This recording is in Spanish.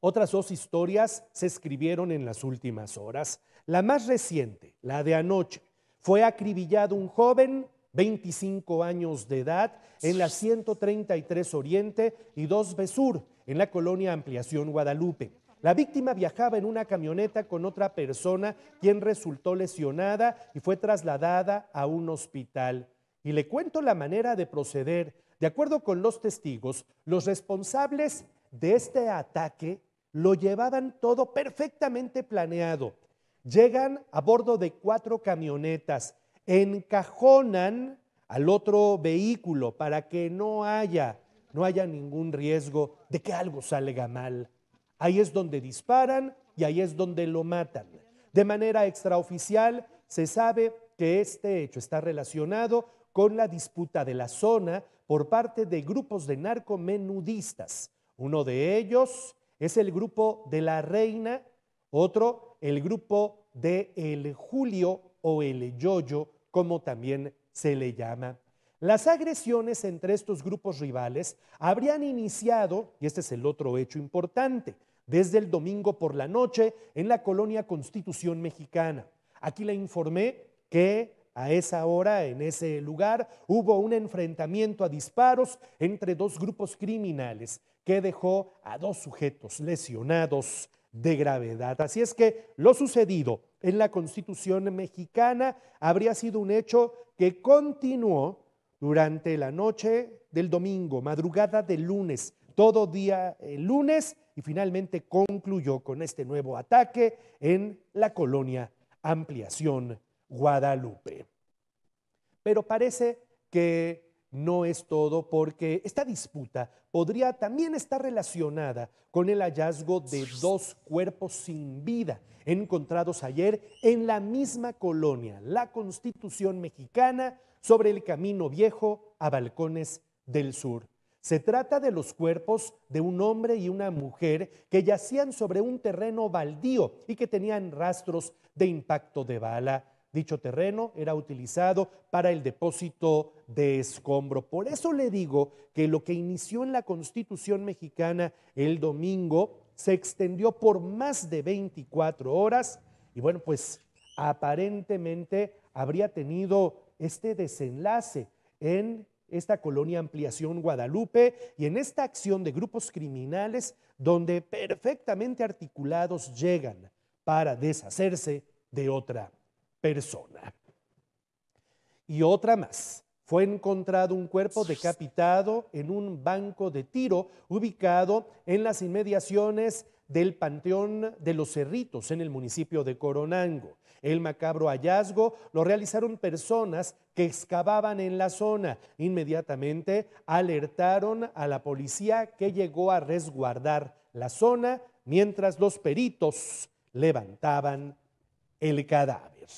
Otras dos historias se escribieron en las últimas horas. La más reciente, la de anoche, fue acribillado un joven, 25 años de edad, en la 133 Oriente y 2 Besur, en la colonia Ampliación Guadalupe. La víctima viajaba en una camioneta con otra persona, quien resultó lesionada y fue trasladada a un hospital. Y le cuento la manera de proceder. De acuerdo con los testigos, los responsables de este ataque lo llevaban todo perfectamente planeado. Llegan a bordo de cuatro camionetas, encajonan al otro vehículo para que no haya, no haya ningún riesgo de que algo salga mal. Ahí es donde disparan y ahí es donde lo matan. De manera extraoficial, se sabe que este hecho está relacionado con la disputa de la zona por parte de grupos de narcomenudistas. Uno de ellos es el grupo de la reina, otro, el grupo de el julio o el yoyo, como también se le llama. Las agresiones entre estos grupos rivales habrían iniciado, y este es el otro hecho importante, desde el domingo por la noche en la colonia Constitución Mexicana. Aquí le informé que a esa hora, en ese lugar, hubo un enfrentamiento a disparos entre dos grupos criminales que dejó a dos sujetos lesionados de gravedad. Así es que lo sucedido en la Constitución mexicana habría sido un hecho que continuó durante la noche del domingo, madrugada del lunes, todo día el eh, lunes y finalmente concluyó con este nuevo ataque en la colonia Ampliación Guadalupe. Pero parece que no es todo porque esta disputa podría también estar relacionada con el hallazgo de dos cuerpos sin vida encontrados ayer en la misma colonia, la Constitución mexicana, sobre el Camino Viejo a Balcones del Sur. Se trata de los cuerpos de un hombre y una mujer que yacían sobre un terreno baldío y que tenían rastros de impacto de bala. Dicho terreno era utilizado para el depósito de escombro. Por eso le digo que lo que inició en la Constitución mexicana el domingo se extendió por más de 24 horas y bueno, pues aparentemente habría tenido este desenlace en esta colonia Ampliación Guadalupe y en esta acción de grupos criminales donde perfectamente articulados llegan para deshacerse de otra persona. Y otra más. Fue encontrado un cuerpo decapitado en un banco de tiro ubicado en las inmediaciones del Panteón de los Cerritos en el municipio de Coronango. El macabro hallazgo lo realizaron personas que excavaban en la zona. Inmediatamente alertaron a la policía que llegó a resguardar la zona mientras los peritos levantaban el cadáver.